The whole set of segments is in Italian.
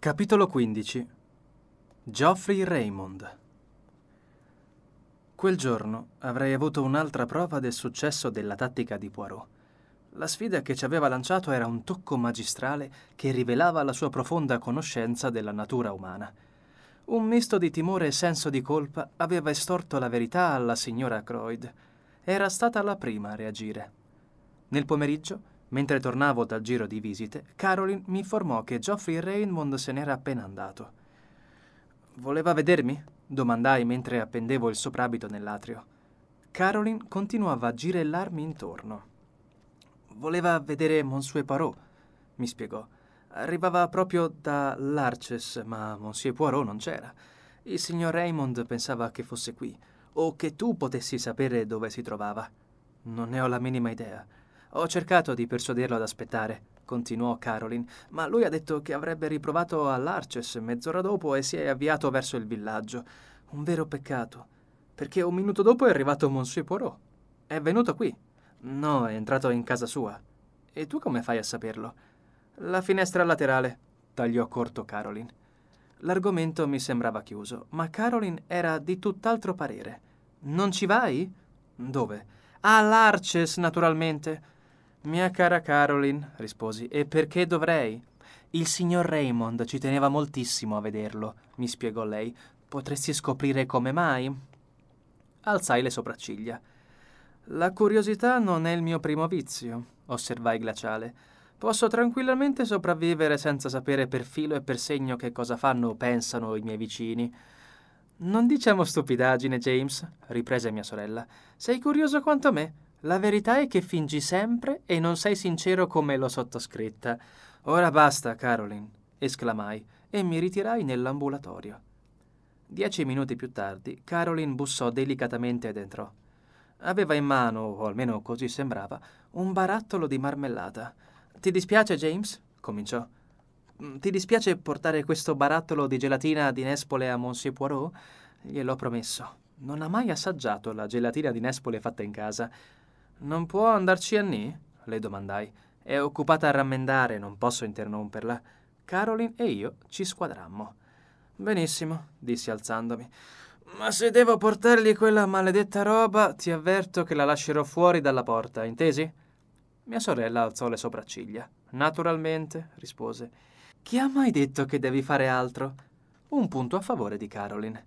Capitolo 15 Geoffrey Raymond Quel giorno avrei avuto un'altra prova del successo della tattica di Poirot. La sfida che ci aveva lanciato era un tocco magistrale che rivelava la sua profonda conoscenza della natura umana. Un misto di timore e senso di colpa aveva estorto la verità alla signora Croyd. Era stata la prima a reagire. Nel pomeriggio Mentre tornavo dal giro di visite, Caroline mi informò che Geoffrey Raymond se n'era appena andato. Voleva vedermi? domandai mentre appendevo il soprabito nell'atrio. Caroline continuava a girellarmi intorno. Voleva vedere Monsieur Poirot, mi spiegò. Arrivava proprio da Larches, ma Monsieur Poirot non c'era. Il signor Raymond pensava che fosse qui, o che tu potessi sapere dove si trovava. Non ne ho la minima idea. Ho cercato di persuaderlo ad aspettare, continuò Caroline, ma lui ha detto che avrebbe riprovato all'Arces mezz'ora dopo e si è avviato verso il villaggio. Un vero peccato, perché un minuto dopo è arrivato Monsieur Poirot. È venuto qui. No, è entrato in casa sua. E tu come fai a saperlo? La finestra laterale, tagliò corto Caroline. L'argomento mi sembrava chiuso, ma Caroline era di tutt'altro parere. Non ci vai? Dove? All'Arces, naturalmente. Mia cara Caroline, risposi, e perché dovrei? Il signor Raymond ci teneva moltissimo a vederlo, mi spiegò lei. Potresti scoprire come mai? Alzai le sopracciglia. La curiosità non è il mio primo vizio, osservai glaciale. Posso tranquillamente sopravvivere senza sapere per filo e per segno che cosa fanno o pensano i miei vicini. Non diciamo stupidaggine, James, riprese mia sorella. Sei curioso quanto me. La verità è che fingi sempre e non sei sincero come l'ho sottoscritta. Ora basta, Caroline, esclamai e mi ritirai nell'ambulatorio. Dieci minuti più tardi, Caroline bussò delicatamente ed entrò. Aveva in mano, o almeno così sembrava, un barattolo di marmellata. Ti dispiace, James? cominciò. Mm, ti dispiace portare questo barattolo di gelatina di Nespole a Monsieur Poirot? Gliel'ho promesso. Non ha mai assaggiato la gelatina di Nespole fatta in casa. Non può andarci Annie? le domandai. È occupata a rammendare, non posso interromperla. Caroline e io ci squadrammo. Benissimo, dissi alzandomi. Ma se devo portargli quella maledetta roba, ti avverto che la lascerò fuori dalla porta, intesi? Mia sorella alzò le sopracciglia. Naturalmente, rispose. Chi ha mai detto che devi fare altro? Un punto a favore di Caroline.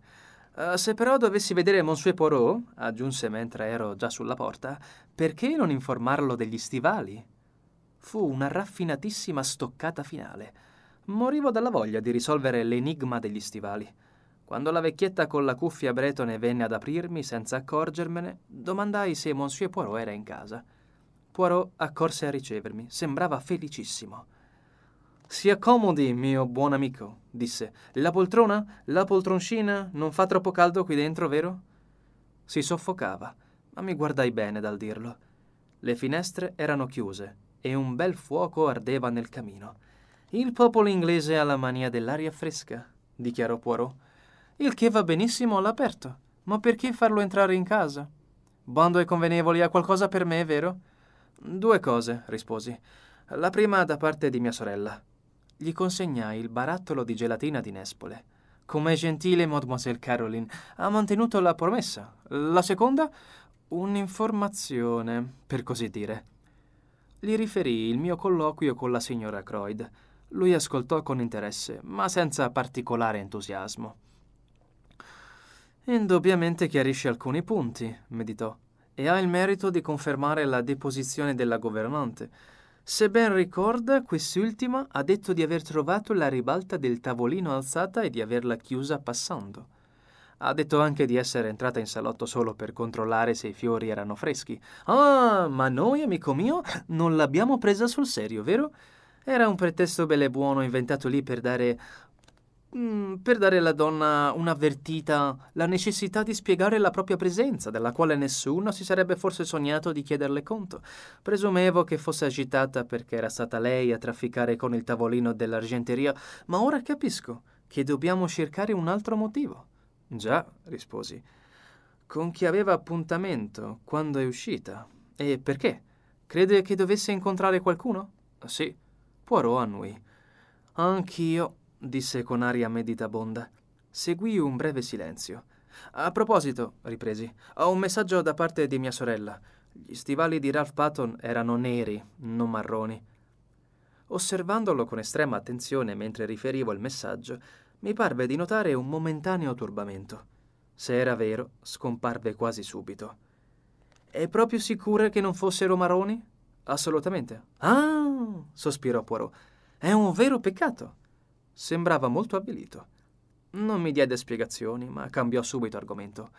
Eh, se però dovessi vedere Monsieur Poirot, aggiunse mentre ero già sulla porta, perché non informarlo degli stivali? Fu una raffinatissima stoccata finale. Morivo dalla voglia di risolvere l'enigma degli stivali. Quando la vecchietta con la cuffia bretone venne ad aprirmi senza accorgermene, domandai se Monsieur Poirot era in casa. Poirot accorse a ricevermi, sembrava felicissimo. Si accomodi, mio buon amico, disse. La poltrona? La poltroncina? Non fa troppo caldo qui dentro, vero? Si soffocava, ma mi guardai bene dal dirlo. Le finestre erano chiuse e un bel fuoco ardeva nel camino. Il popolo inglese ha la mania dell'aria fresca, dichiarò Poirot. Il che va benissimo all'aperto, ma perché farlo entrare in casa? Bando ai convenevoli ha qualcosa per me, vero? Due cose, risposi. La prima da parte di mia sorella gli consegnai il barattolo di gelatina di Nespole. Come gentile Mademoiselle Caroline, ha mantenuto la promessa. La seconda? Un'informazione, per così dire. Gli riferì il mio colloquio con la signora Croyd. Lui ascoltò con interesse, ma senza particolare entusiasmo. Indubbiamente chiarisce alcuni punti, meditò, e ha il merito di confermare la deposizione della governante se ben ricorda, quest'ultima ha detto di aver trovato la ribalta del tavolino alzata e di averla chiusa passando. Ha detto anche di essere entrata in salotto solo per controllare se i fiori erano freschi. Ah, ma noi, amico mio, non l'abbiamo presa sul serio, vero? Era un pretesto belle buono inventato lì per dare Mm, per dare alla donna un'avvertita, la necessità di spiegare la propria presenza, della quale nessuno si sarebbe forse sognato di chiederle conto. Presumevo che fosse agitata perché era stata lei a trafficare con il tavolino dell'argenteria, ma ora capisco che dobbiamo cercare un altro motivo. Già, risposi, con chi aveva appuntamento quando è uscita. E perché? Crede che dovesse incontrare qualcuno? Sì. Poirot annui. Anch'io disse con aria meditabonda. Seguì un breve silenzio. A proposito, ripresi, ho un messaggio da parte di mia sorella. Gli stivali di Ralph Patton erano neri, non marroni. Osservandolo con estrema attenzione mentre riferivo il messaggio, mi parve di notare un momentaneo turbamento. Se era vero, scomparve quasi subito. È proprio sicura che non fossero marroni? Assolutamente. Ah, sospirò Poirot. È un vero peccato. Sembrava molto avvilito. Non mi diede spiegazioni, ma cambiò subito argomento.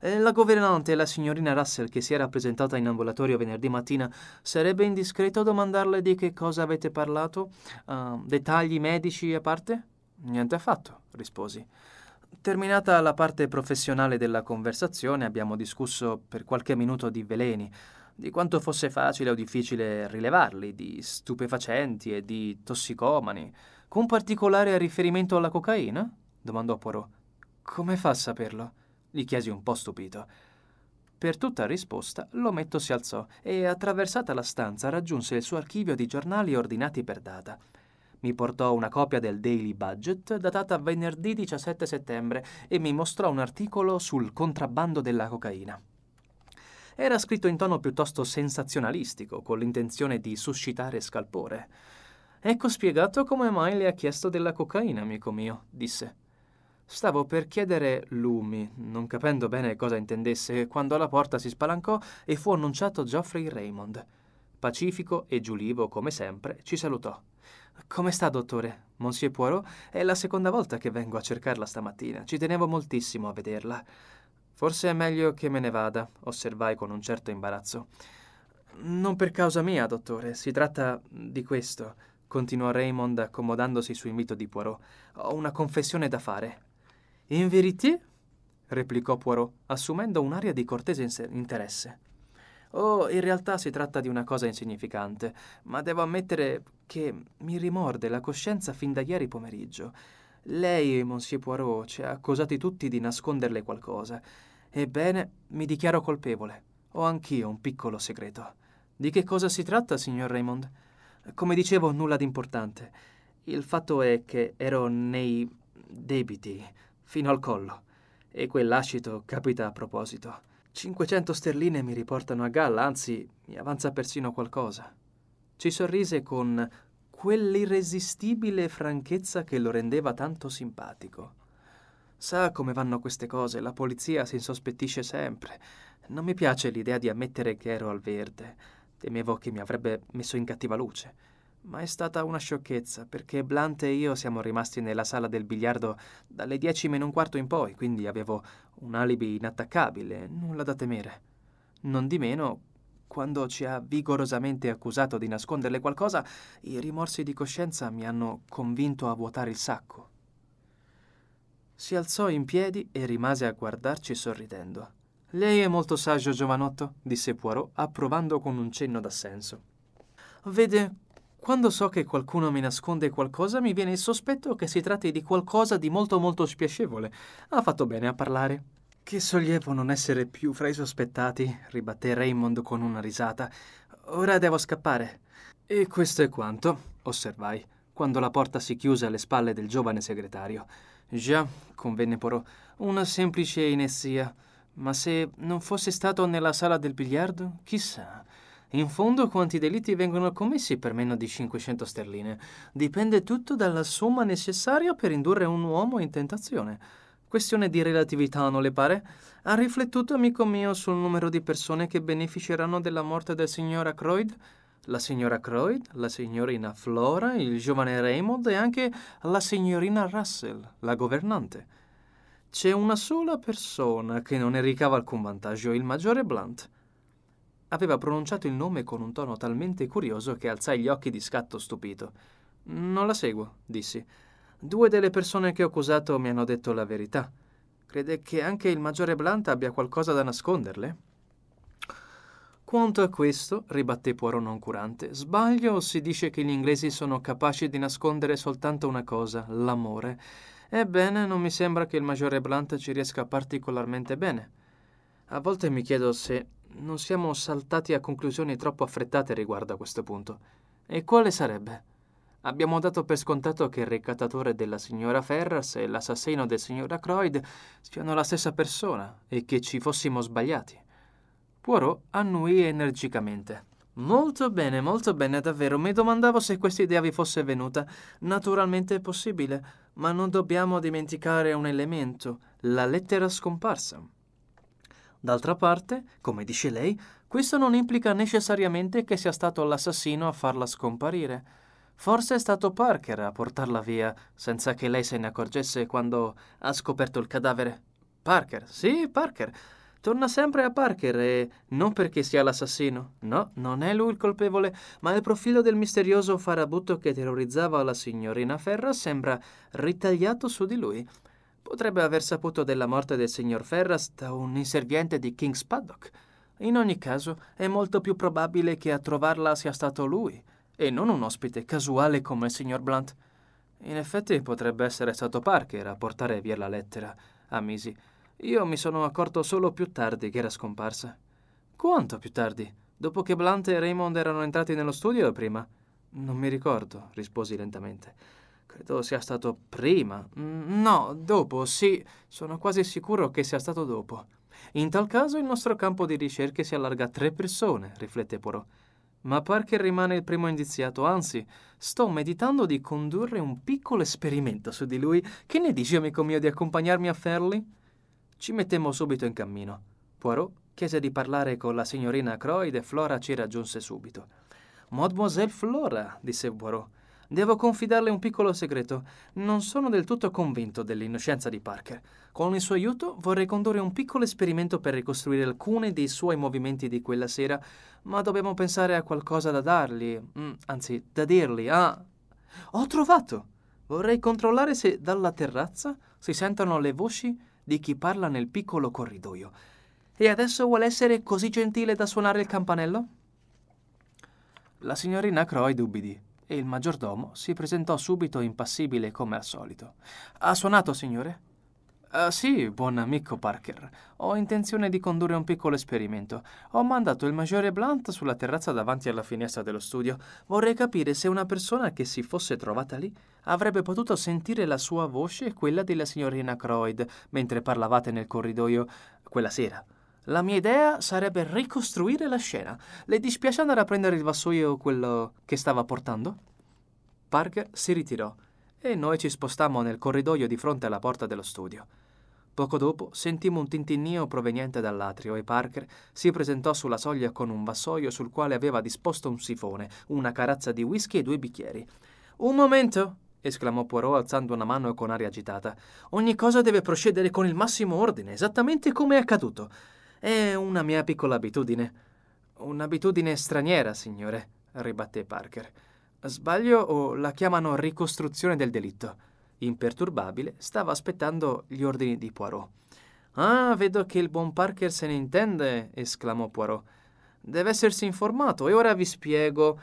Eh, la governante, la signorina Russell, che si era presentata in ambulatorio venerdì mattina, sarebbe indiscreto domandarle di che cosa avete parlato? Uh, dettagli medici a parte? Niente affatto, risposi. Terminata la parte professionale della conversazione, abbiamo discusso per qualche minuto di veleni, di quanto fosse facile o difficile rilevarli, di stupefacenti e di tossicomani con particolare riferimento alla cocaina? domandò Poirot. Come fa a saperlo? gli chiesi un po' stupito. Per tutta risposta, l'ometto si alzò e, attraversata la stanza, raggiunse il suo archivio di giornali ordinati per data. Mi portò una copia del Daily Budget datata venerdì 17 settembre e mi mostrò un articolo sul contrabbando della cocaina. Era scritto in tono piuttosto sensazionalistico, con l'intenzione di suscitare scalpore. Ecco spiegato come mai le ha chiesto della cocaina, amico mio, disse. Stavo per chiedere lumi, non capendo bene cosa intendesse, quando la porta si spalancò e fu annunciato Geoffrey Raymond. Pacifico e giulivo, come sempre, ci salutò. Come sta, dottore? Monsieur Poirot, è la seconda volta che vengo a cercarla stamattina. Ci tenevo moltissimo a vederla. Forse è meglio che me ne vada, osservai con un certo imbarazzo. Non per causa mia, dottore, si tratta di questo continuò Raymond accomodandosi su invito di Poirot, ho una confessione da fare. In verità? replicò Poirot, assumendo un'aria di cortese interesse. Oh, in realtà si tratta di una cosa insignificante, ma devo ammettere che mi rimorde la coscienza fin da ieri pomeriggio. Lei, Monsieur Poirot, ci ha accusati tutti di nasconderle qualcosa. Ebbene, mi dichiaro colpevole. Ho anch'io un piccolo segreto. Di che cosa si tratta, signor Raymond? Come dicevo, nulla di importante. Il fatto è che ero nei debiti fino al collo e quell'ascito capita a proposito. 500 sterline mi riportano a galla, anzi, mi avanza persino qualcosa. Ci sorrise con quell'irresistibile franchezza che lo rendeva tanto simpatico. Sa come vanno queste cose, la polizia si insospettisce sempre. Non mi piace l'idea di ammettere che ero al verde. Temevo che mi avrebbe messo in cattiva luce, ma è stata una sciocchezza perché Blunt e io siamo rimasti nella sala del biliardo dalle 10 meno un quarto in poi, quindi avevo un alibi inattaccabile, nulla da temere. Non di meno, quando ci ha vigorosamente accusato di nasconderle qualcosa, i rimorsi di coscienza mi hanno convinto a vuotare il sacco. Si alzò in piedi e rimase a guardarci sorridendo. Lei è molto saggio, giovanotto, disse Poirot, approvando con un cenno d'assenso. Vede, quando so che qualcuno mi nasconde qualcosa, mi viene il sospetto che si tratti di qualcosa di molto molto spiacevole. Ha fatto bene a parlare. Che sollievo non essere più fra i sospettati, ribatté Raymond con una risata. Ora devo scappare. E questo è quanto, osservai, quando la porta si chiuse alle spalle del giovane segretario. Già, convenne Poirot, una semplice inessia. Ma se non fosse stato nella sala del biliardo, chissà. In fondo quanti delitti vengono commessi per meno di 500 sterline. Dipende tutto dalla somma necessaria per indurre un uomo in tentazione. Questione di relatività, non le pare? Ha riflettuto, amico mio, sul numero di persone che beneficeranno della morte del signor Croyd? la signora Croyd, la signorina Flora, il giovane Raymond e anche la signorina Russell, la governante. C'è una sola persona che non ne ricava alcun vantaggio, il maggiore Blunt. Aveva pronunciato il nome con un tono talmente curioso che alzai gli occhi di scatto stupito. Non la seguo, dissi. Due delle persone che ho accusato mi hanno detto la verità. Crede che anche il maggiore Blunt abbia qualcosa da nasconderle? Quanto a questo, ribatté Poirot noncurante, sbaglio o si dice che gli inglesi sono capaci di nascondere soltanto una cosa, l'amore. Ebbene, non mi sembra che il maggiore Blunt ci riesca particolarmente bene. A volte mi chiedo se non siamo saltati a conclusioni troppo affrettate riguardo a questo punto. E quale sarebbe? Abbiamo dato per scontato che il ricattatore della signora Ferras e l'assassino del signor Croyd siano la stessa persona e che ci fossimo sbagliati. Poirot annuì energicamente. Molto bene, molto bene, davvero. Mi domandavo se questa idea vi fosse venuta. Naturalmente è possibile, ma non dobbiamo dimenticare un elemento, la lettera scomparsa. D'altra parte, come dice lei, questo non implica necessariamente che sia stato l'assassino a farla scomparire. Forse è stato Parker a portarla via senza che lei se ne accorgesse quando ha scoperto il cadavere. Parker, sì, Parker torna sempre a Parker e non perché sia l'assassino. No, non è lui il colpevole, ma il profilo del misterioso farabutto che terrorizzava la signorina Ferra sembra ritagliato su di lui. Potrebbe aver saputo della morte del signor Ferras da un inserviente di King's Paddock. In ogni caso, è molto più probabile che a trovarla sia stato lui, e non un ospite casuale come il signor Blunt. In effetti potrebbe essere stato Parker a portare via la lettera, ammisi. Io mi sono accorto solo più tardi che era scomparsa. Quanto più tardi? Dopo che Blunt e Raymond erano entrati nello studio o prima? Non mi ricordo, risposi lentamente. Credo sia stato prima. Mm, no, dopo, sì. Sono quasi sicuro che sia stato dopo. In tal caso il nostro campo di ricerche si allarga a tre persone, riflette Poirot. Ma Parker rimane il primo indiziato, anzi, sto meditando di condurre un piccolo esperimento su di lui. Che ne dici, amico mio, di accompagnarmi a Fairley? Ci mettemmo subito in cammino. Poirot chiese di parlare con la signorina Croyd e Flora ci raggiunse subito. Mademoiselle Flora, disse Poirot, devo confidarle un piccolo segreto. Non sono del tutto convinto dell'innocenza di Parker. Con il suo aiuto vorrei condurre un piccolo esperimento per ricostruire alcuni dei suoi movimenti di quella sera, ma dobbiamo pensare a qualcosa da dargli, mm, anzi, da dirgli. Ah, ho trovato! Vorrei controllare se dalla terrazza si sentono le voci di chi parla nel piccolo corridoio. E adesso vuole essere così gentile da suonare il campanello? La signorina Croy dubbidì e il maggiordomo si presentò subito impassibile come al solito. Ha suonato, signore? Ah, sì, buon amico Parker. Ho intenzione di condurre un piccolo esperimento. Ho mandato il maggiore Blunt sulla terrazza davanti alla finestra dello studio. Vorrei capire se una persona che si fosse trovata lì avrebbe potuto sentire la sua voce e quella della signorina Croyd mentre parlavate nel corridoio quella sera. La mia idea sarebbe ricostruire la scena. Le dispiace andare a prendere il vassoio quello che stava portando? Parker si ritirò e noi ci spostammo nel corridoio di fronte alla porta dello studio. Poco dopo sentimmo un tintinnio proveniente dall'atrio e Parker si presentò sulla soglia con un vassoio sul quale aveva disposto un sifone, una carazza di whisky e due bicchieri. Un momento! esclamò Poirot alzando una mano con aria agitata. Ogni cosa deve procedere con il massimo ordine, esattamente come è accaduto. È una mia piccola abitudine. Un'abitudine straniera, signore, ribatté Parker. Sbaglio o la chiamano ricostruzione del delitto? Imperturbabile, stava aspettando gli ordini di Poirot. Ah, vedo che il buon Parker se ne intende, esclamò Poirot. Deve essersi informato e ora vi spiego.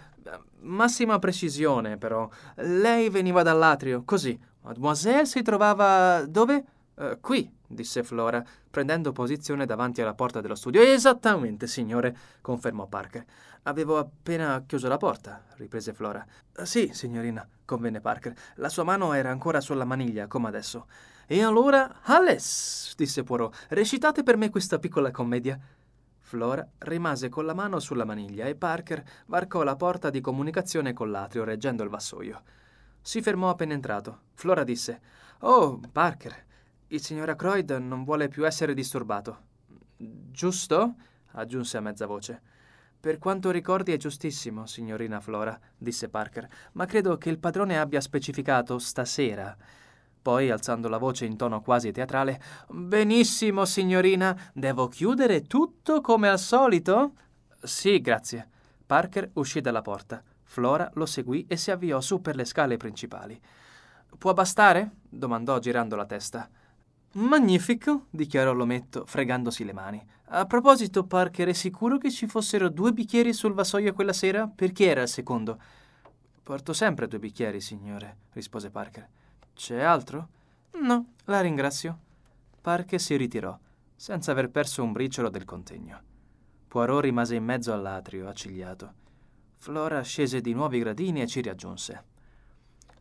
Massima precisione, però. Lei veniva dall'atrio, così. Mademoiselle si trovava dove? Eh, qui, disse Flora, prendendo posizione davanti alla porta dello studio. Esattamente, signore, confermò Parker. Avevo appena chiuso la porta, riprese Flora. Eh, sì, signorina, convenne Parker. La sua mano era ancora sulla maniglia, come adesso. E allora, Alice, disse Poirot, recitate per me questa piccola commedia. Flora rimase con la mano sulla maniglia e Parker varcò la porta di comunicazione con l'atrio, reggendo il vassoio. Si fermò appena entrato. Flora disse: Oh, Parker, il signor Croyd non vuole più essere disturbato. Giusto? aggiunse a mezza voce. Per quanto ricordi è giustissimo, signorina Flora, disse Parker, ma credo che il padrone abbia specificato stasera. Poi, alzando la voce in tono quasi teatrale, Benissimo, signorina, devo chiudere tutto come al solito? Sì, grazie. Parker uscì dalla porta. Flora lo seguì e si avviò su per le scale principali. Può bastare? domandò girando la testa. Magnifico, dichiarò l'ometto, fregandosi le mani. A proposito, Parker, è sicuro che ci fossero due bicchieri sul vassoio quella sera? Perché era il secondo? Porto sempre due bicchieri, signore, rispose Parker. C'è altro? No, la ringrazio. Parker si ritirò, senza aver perso un briciolo del contegno. Poirot rimase in mezzo all'atrio, accigliato. Flora scese di nuovi gradini e ci raggiunse.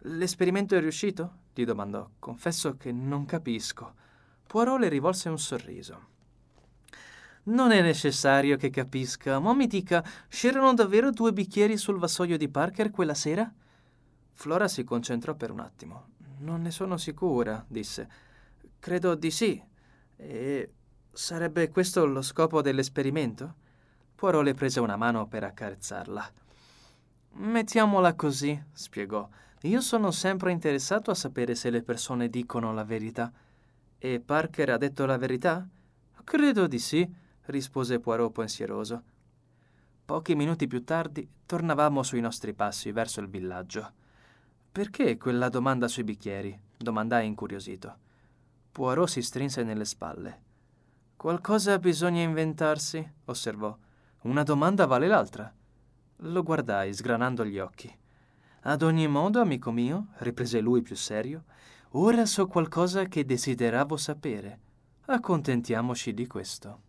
L'esperimento è riuscito? gli domandò. Confesso che non capisco. Poirot le rivolse un sorriso. Non è necessario che capisca, ma mi dica, c'erano davvero due bicchieri sul vassoio di Parker quella sera? Flora si concentrò per un attimo. Non ne sono sicura, disse. Credo di sì. E sarebbe questo lo scopo dell'esperimento? Poirot le prese una mano per accarezzarla. Mettiamola così, spiegò. Io sono sempre interessato a sapere se le persone dicono la verità. E Parker ha detto la verità? Credo di sì, rispose Poirot pensieroso. Pochi minuti più tardi tornavamo sui nostri passi verso il villaggio. Perché quella domanda sui bicchieri? domandai incuriosito. Poirot si strinse nelle spalle. Qualcosa bisogna inventarsi, osservò. Una domanda vale l'altra. Lo guardai, sgranando gli occhi. Ad ogni modo, amico mio, riprese lui più serio, Ora so qualcosa che desideravo sapere. Accontentiamoci di questo.